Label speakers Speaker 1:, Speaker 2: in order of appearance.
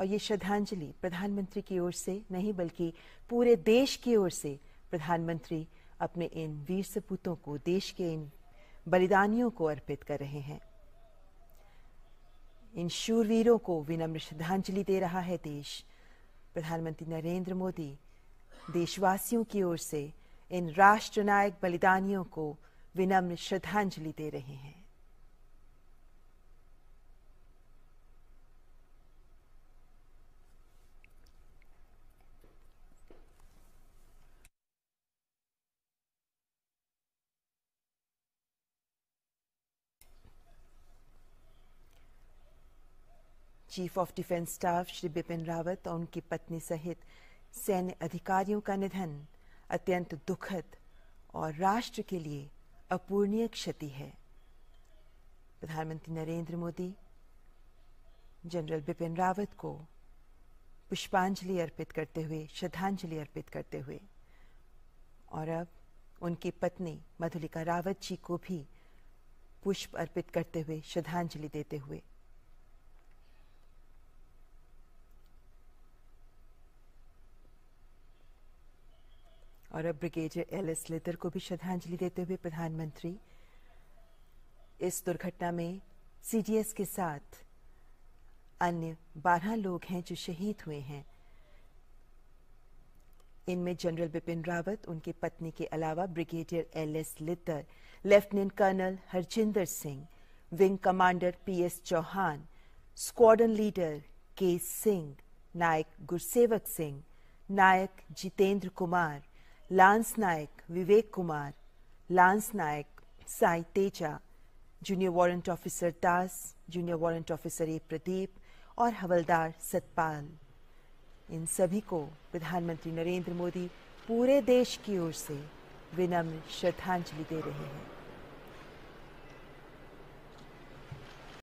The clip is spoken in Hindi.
Speaker 1: और ये श्रद्धांजलि प्रधानमंत्री की ओर से नहीं बल्कि पूरे देश की ओर से प्रधानमंत्री अपने इन वीर सपूतों को देश के इन बलिदानियों को अर्पित कर रहे हैं इन शूरवीरों को विनम्र श्रद्धांजलि दे रहा है देश प्रधानमंत्री नरेंद्र मोदी देशवासियों की ओर से इन राष्ट्रनायक बलिदानियों को विनम्र श्रद्धांजलि दे रहे हैं chief of defence staff Shri Bipin Rawat और उनकी पत्नी सहित सैन्य अधिकारियों का निधन अत्यंत दुखद और राष्ट्र के लिए अपूर्णीय क्षति है प्रधानमंत्री नरेंद्र मोदी जनरल बिपिन रावत को पुष्पांजलि अर्पित करते हुए श्रद्धांजलि अर्पित करते हुए और अब उनकी पत्नी मधुलिका रावत जी को भी पुष्प अर्पित करते हुए श्रद्धांजलि देते हुए और अब ब्रिगेडियर एल एस लेदर को भी श्रद्धांजलि देते हुए प्रधानमंत्री इस दुर्घटना में सीडीएस के साथ अन्य बारह लोग हैं जो शहीद हुए हैं इनमें जनरल बिपिन रावत उनकी पत्नी के अलावा brigadier L S Lidder lieutenant colonel Harjinder Singh wing commander P S Chauhan squadron leader K Singh Naik Gursewak Singh Naik Jitendra Kumar lance Naik Vivek Kumar lance Naik Sai Teja junior warrant officer Das junior warrant officer A Pradeep और हवलदार सतपाल इन सभी को प्रधानमंत्री नरेंद्र मोदी पूरे देश की ओर से विनम्र श्रद्धांजलि दे रहे हैं